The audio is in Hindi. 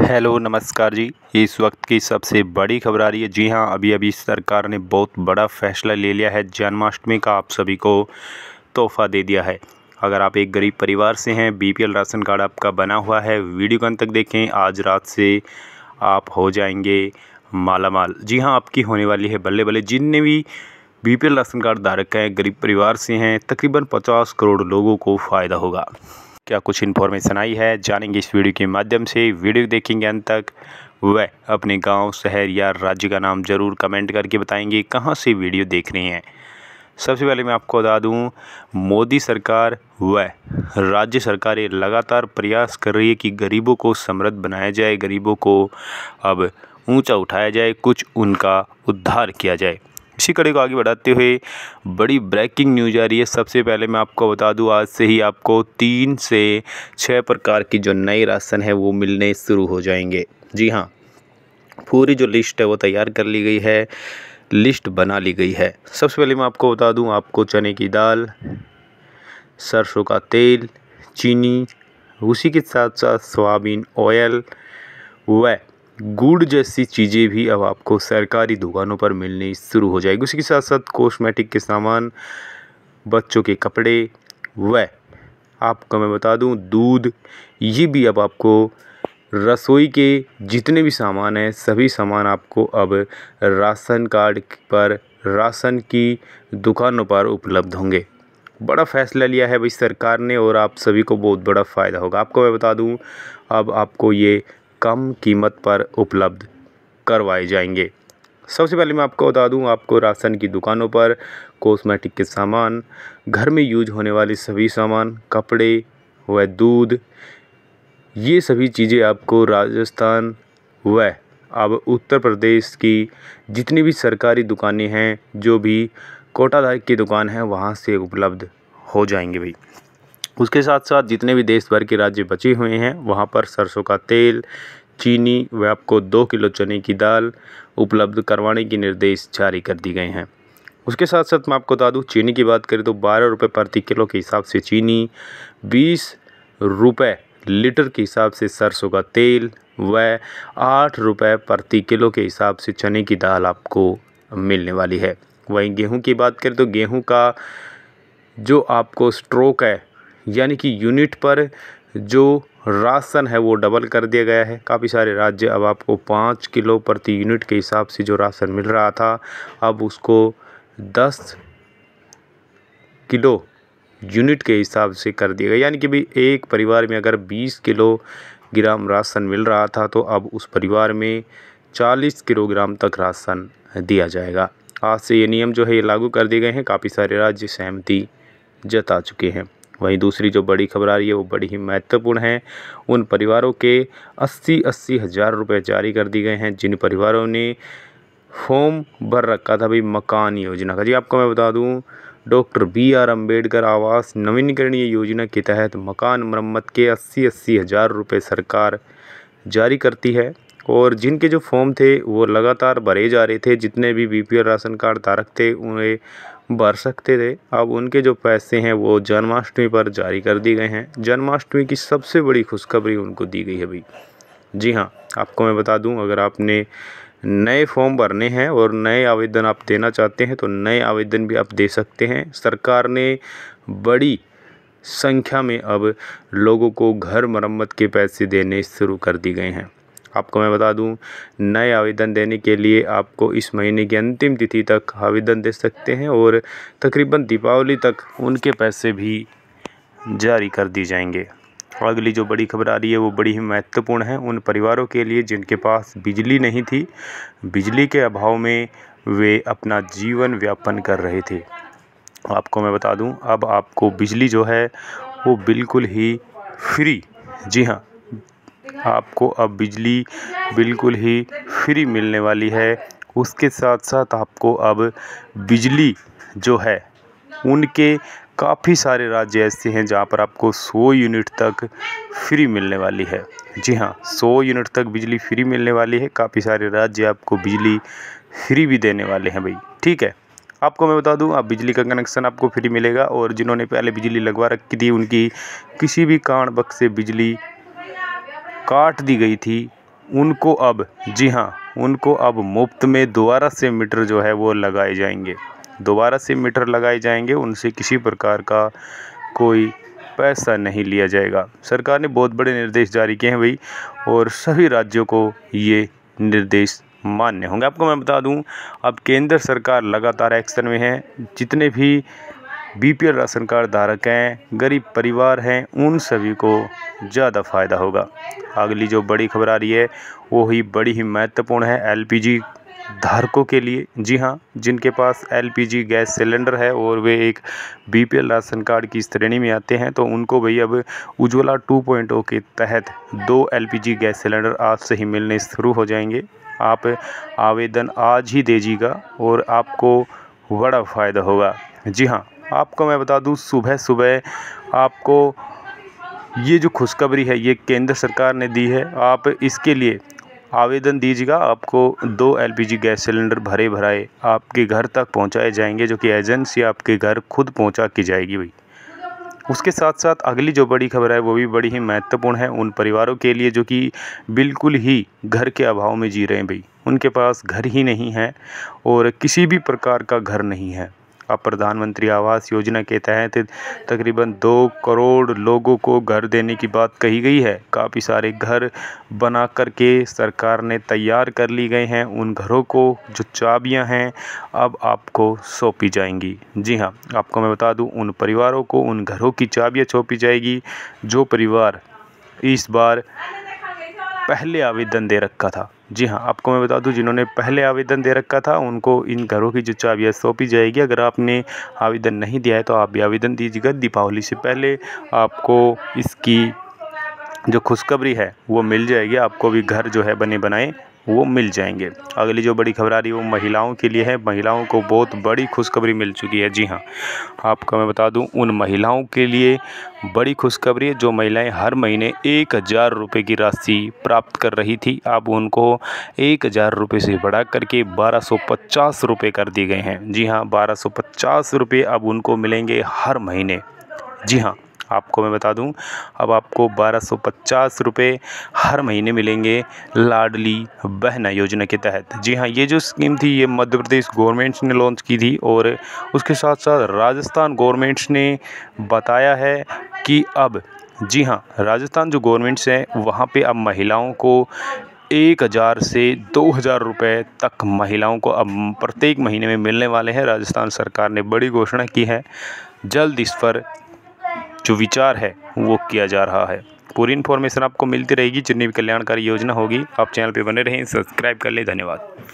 हेलो नमस्कार जी इस वक्त की सबसे बड़ी खबर आ रही है जी हाँ अभी अभी सरकार ने बहुत बड़ा फैसला ले लिया है जन्माष्टमी का आप सभी को तोहफा दे दिया है अगर आप एक गरीब परिवार से हैं बीपीएल राशन कार्ड आपका बना हुआ है वीडियो कन तक देखें आज रात से आप हो जाएंगे माला माल जी हाँ आपकी होने वाली है बल्ले बल्ले जिनने भी बी राशन कार्ड धारक हैं गरीब परिवार से हैं तकरीबन पचास करोड़ लोगों को फ़ायदा होगा क्या कुछ इन्फॉर्मेशन आई है जानेंगे इस वीडियो के माध्यम से वीडियो देखेंगे अंत तक वह अपने गांव, शहर या राज्य का नाम ज़रूर कमेंट करके बताएंगे कहां से वीडियो देख रहे हैं सबसे पहले मैं आपको बता दूं मोदी सरकार व राज्य सरकारें लगातार प्रयास कर रही है कि गरीबों को समृद्ध बनाया जाए गरीबों को अब ऊंचा उठाया जाए कुछ उनका उद्धार किया जाए इसी कड़ी को आगे बढ़ाते हुए बड़ी ब्रेकिंग न्यूज आ रही है सबसे पहले मैं आपको बता दूं आज से ही आपको तीन से छः प्रकार की जो नए राशन है वो मिलने शुरू हो जाएंगे जी हाँ पूरी जो लिस्ट है वो तैयार कर ली गई है लिस्ट बना ली गई है सबसे पहले मैं आपको बता दूँ आपको चने की दाल सरसों का तेल चीनी उसी के साथ साथ सोयाबीन ऑयल व गुड़ जैसी चीज़ें भी अब आपको सरकारी दुकानों पर मिलनी शुरू हो जाएगी उसके साथ साथ कॉस्मेटिक के सामान बच्चों के कपड़े व आपको मैं बता दूं दूध ये भी अब आपको रसोई के जितने भी सामान हैं सभी सामान आपको अब राशन कार्ड पर राशन की दुकानों पर उपलब्ध होंगे बड़ा फैसला लिया है भाई सरकार ने और आप सभी को बहुत बड़ा फ़ायदा होगा आपको मैं बता दूं अब आपको ये कम कीमत पर उपलब्ध करवाए जाएंगे सबसे पहले मैं आपको बता दूं आपको राशन की दुकानों पर कॉस्मेटिक के सामान घर में यूज होने वाले सभी सामान कपड़े व दूध ये सभी चीज़ें आपको राजस्थान व अब उत्तर प्रदेश की जितनी भी सरकारी दुकानें हैं जो भी कोटाधार की दुकान है वहाँ से उपलब्ध हो जाएंगे भाई उसके साथ साथ जितने भी देश भर के राज्य बचे हुए हैं वहाँ पर सरसों का तेल चीनी व आपको दो किलो चने की दाल उपलब्ध करवाने के निर्देश जारी कर दिए गए हैं उसके साथ साथ मैं आपको बता दूँ चीनी की बात करें तो बारह रुपये प्रति किलो के हिसाब से चीनी बीस रुपये लीटर के हिसाब से सरसों का तेल व आठ रुपये प्रति किलो के हिसाब से चने की दाल आपको मिलने वाली है वहीं गेहूं की बात करें तो गेहूं का जो आपको स्ट्रोक है यानी कि यूनिट पर जो राशन है वो डबल कर दिया गया है काफ़ी सारे राज्य अब आपको पाँच किलो प्रति यूनिट के हिसाब से जो राशन मिल रहा था अब उसको दस किलो यूनिट के हिसाब से कर दिया गया यानी कि भी एक परिवार में अगर बीस किलो ग्राम राशन मिल रहा था तो अब उस परिवार में चालीस किलोग्राम तक राशन दिया जाएगा आज से ये नियम जो है ये लागू कर दिए गए हैं काफ़ी सारे राज्य सहमति जता चुके हैं वहीं दूसरी जो बड़ी खबर आ रही है वो बड़ी ही महत्वपूर्ण है उन परिवारों के अस्सी अस्सी हज़ार रुपये जारी कर दिए गए हैं जिन परिवारों ने फॉर्म भर रखा था भाई मकान योजना का जी आपको मैं बता दूं डॉक्टर बी आर अम्बेडकर आवास नवीनीकरणीय योजना के तहत मकान मरम्मत के अस्सी अस्सी हज़ार रुपये सरकार जारी करती है और जिनके जो फॉर्म थे वो लगातार भरे जा रहे थे जितने भी बीपीएल राशन कार्ड धारक थे उन्हें भर सकते थे अब उनके जो पैसे हैं वो जन्माष्टमी पर जारी कर दिए गए हैं जन्माष्टमी की सबसे बड़ी खुशखबरी उनको दी गई है भाई जी हाँ आपको मैं बता दूँ अगर आपने नए फॉर्म भरने हैं और नए आवेदन आप देना चाहते हैं तो नए आवेदन भी आप दे सकते हैं सरकार ने बड़ी संख्या में अब लोगों को घर मरम्मत के पैसे देने शुरू कर दिए गए हैं आपको मैं बता दूं नए आवेदन देने के लिए आपको इस महीने की अंतिम तिथि तक आवेदन दे सकते हैं और तकरीबन दीपावली तक उनके पैसे भी जारी कर दिए जाएंगे अगली जो बड़ी खबर आ रही है वो बड़ी ही महत्वपूर्ण है उन परिवारों के लिए जिनके पास बिजली नहीं थी बिजली के अभाव में वे अपना जीवन व्यापन कर रहे थे आपको मैं बता दूं अब आपको बिजली जो है वो बिल्कुल ही फ्री जी हाँ आपको अब बिजली बिल्कुल ही फ्री मिलने वाली है उसके साथ साथ आपको अब बिजली जो है उनके काफ़ी सारे राज्य ऐसे हैं जहाँ पर आपको 100 यूनिट तक फ्री मिलने वाली है जी हाँ 100 यूनिट तक बिजली फ्री मिलने वाली है काफ़ी सारे राज्य आपको बिजली फ्री भी देने वाले हैं भाई ठीक है आपको मैं बता दूं आप बिजली का कनेक्शन आपको फ्री मिलेगा और जिन्होंने पहले बिजली लगवा रखी थी उनकी किसी भी कारण से बिजली काट दी गई थी उनको अब जी हाँ उनको अब मुफ्त में दोबारा से मीटर जो है वो लगाए जाएंगे दोबारा से मीटर लगाए जाएंगे उनसे किसी प्रकार का कोई पैसा नहीं लिया जाएगा सरकार ने बहुत बड़े निर्देश जारी किए हैं भाई और सभी राज्यों को ये निर्देश मान्य होंगे आपको मैं बता दूं अब केंद्र सरकार लगातार एक्शन में है जितने भी बीपीएल राशन कार्ड धारक हैं गरीब परिवार हैं उन सभी को ज़्यादा फ़ायदा होगा अगली जो बड़ी खबर आ रही है वो ही बड़ी ही महत्वपूर्ण है एलपीजी धारकों के लिए जी हाँ जिनके पास एलपीजी गैस सिलेंडर है और वे एक बीपीएल राशन कार्ड की श्रेणी में आते हैं तो उनको भाई अब उज्ज्वला टू के तहत दो एल गैस सिलेंडर आज से ही मिलने शुरू हो जाएंगे आप आवेदन आज ही दीजिएगा और आपको बड़ा फ़ायदा होगा जी हाँ आपको मैं बता दूँ सुबह सुबह आपको ये जो खुशखबरी है ये केंद्र सरकार ने दी है आप इसके लिए आवेदन दीजिएगा आपको दो एलपीजी गैस सिलेंडर भरे भराए आपके घर तक पहुंचाए जाएंगे जो कि एजेंसी आपके घर खुद पहुंचा की जाएगी भाई उसके साथ साथ अगली जो बड़ी खबर है वो भी बड़ी ही महत्वपूर्ण है उन परिवारों के लिए जो कि बिल्कुल ही घर के अभाव में जी रहे हैं भाई उनके पास घर ही नहीं है और किसी भी प्रकार का घर नहीं है अब प्रधानमंत्री आवास योजना के तहत तकरीबन दो करोड़ लोगों को घर देने की बात कही गई है काफ़ी सारे घर बना कर के सरकार ने तैयार कर ली गए हैं उन घरों को जो चाबियां हैं अब आपको सौंपी जाएंगी जी हाँ आपको मैं बता दूं उन परिवारों को उन घरों की चाबियां सौंपी जाएगी जो परिवार इस बार पहले आवेदन दे रखा था जी हाँ आपको मैं बता दूं जिन्होंने पहले आवेदन दे रखा था उनको इन घरों की जो चाबियाँ सौंपी जाएगी अगर आपने आवेदन नहीं दिया है तो आप भी आवेदन दीजिएगा दीपावली से पहले आपको इसकी जो खुशखबरी है वो मिल जाएगी आपको भी घर जो है बने बनाए वो मिल जाएंगे अगली जो बड़ी खबर आ रही है वो महिलाओं के लिए है महिलाओं को बहुत बड़ी खुशखबरी मिल चुकी है जी हाँ आपको मैं बता दूं उन महिलाओं के लिए बड़ी खुशखबरी है जो महिलाएं हर महीने एक हज़ार रुपये की राशि प्राप्त कर रही थी अब उनको एक हज़ार रुपये से बढ़ा करके बारह सौ पचास रुपये कर दिए गए हैं जी हाँ बारह सौ पचास रुपये अब उनको मिलेंगे हर महीने जी हाँ आपको मैं बता दूं अब आपको बारह सौ पचास रुपये हर महीने मिलेंगे लाडली बहना योजना के तहत जी हाँ ये जो स्कीम थी ये मध्य प्रदेश गवर्नमेंट्स ने लॉन्च की थी और उसके साथ साथ राजस्थान गवर्नमेंट्स ने बताया है कि अब जी हाँ राजस्थान जो गवर्नमेंट्स हैं वहाँ पे अब महिलाओं को एक हज़ार से दो हज़ार रुपये तक महिलाओं को अब प्रत्येक महीने में मिलने वाले हैं राजस्थान सरकार ने बड़ी घोषणा की है जल्द इस पर जो विचार है वो किया जा रहा है पूरी इन्फॉर्मेशन आपको मिलती रहेगी जितनी भी कल्याणकारी योजना होगी आप चैनल पे बने रहें सब्सक्राइब कर लें धन्यवाद